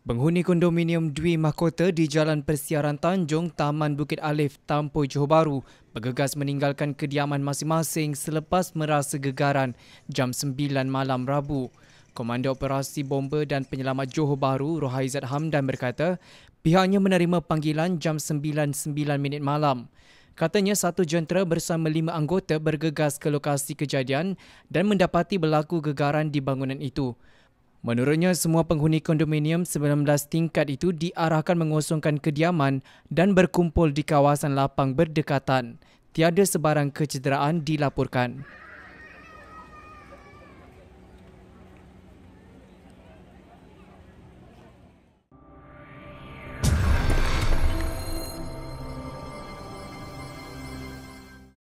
Penghuni kondominium Dwi Mahkota di Jalan Persiaran Tanjung, Taman Bukit Alif, Tampoi, Johor Bahru bergegas meninggalkan kediaman masing-masing selepas merasa gegaran jam 9 malam Rabu. Komando Operasi Bomber dan Penyelamat Johor Bahru, Rohaizat Hamdan berkata, pihaknya menerima panggilan jam 9.09 minit malam. Katanya satu jentera bersama lima anggota bergegas ke lokasi kejadian dan mendapati berlaku gegaran di bangunan itu. Menurutnya, semua penghuni kondominium 19 tingkat itu diarahkan mengosongkan kediaman dan berkumpul di kawasan lapang berdekatan. Tiada sebarang kecederaan dilaporkan.